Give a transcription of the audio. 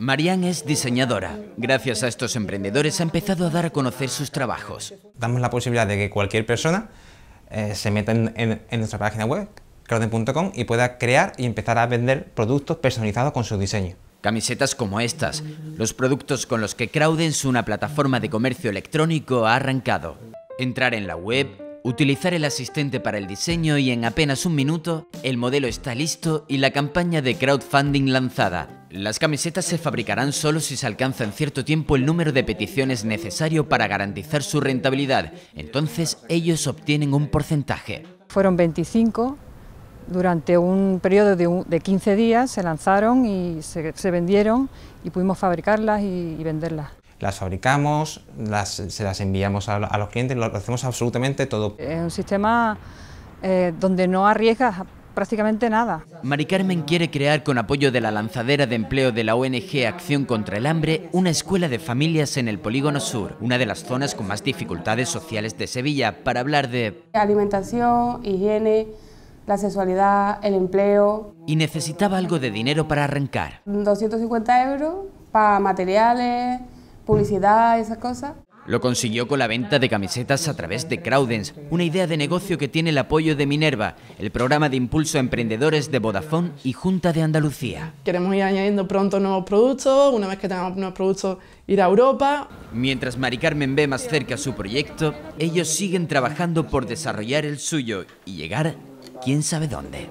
Marian es diseñadora. Gracias a estos emprendedores ha empezado a dar a conocer sus trabajos. Damos la posibilidad de que cualquier persona eh, se meta en, nuestra página web, crowden.com, y pueda crear y empezar a vender productos personalizados con su diseño. Camisetas como estas, los productos con los que Crowden, una plataforma de comercio electrónico, ha arrancado. Entrar en la web, Utilizar el asistente para el diseño y en apenas un minuto, el modelo está listo y la campaña de crowdfunding lanzada. Las camisetas se fabricarán solo si se alcanza en cierto tiempo el número de peticiones necesario para garantizar su rentabilidad. Entonces ellos obtienen un porcentaje. Fueron 25 durante un periodo de, 15 días se lanzaron y se, vendieron y pudimos fabricarlas y venderlas las fabricamos, las, se las enviamos a, los clientes, lo hacemos absolutamente todo. Es un sistema eh, donde no arriesgas prácticamente nada. Mari Carmen quiere crear con apoyo de la lanzadera de empleo de la ONG Acción contra el Hambre una escuela de familias en el Polígono Sur, una de las zonas con más dificultades sociales de Sevilla, para hablar de... Alimentación, higiene, la sexualidad, el empleo... Y necesitaba algo de dinero para arrancar. 250 euros para materiales, publicidad, esas cosas. Lo consiguió con la venta de camisetas a través de Crowdens, una idea de negocio que tiene el apoyo de Minerva, el programa de impulso a emprendedores de Vodafone y Junta de Andalucía. Queremos ir añadiendo pronto nuevos productos, una vez que tengamos nuevos productos ir a Europa. Mientras Mari Carmen ve más cerca su proyecto, ellos siguen trabajando por desarrollar el suyo y llegar quién sabe dónde.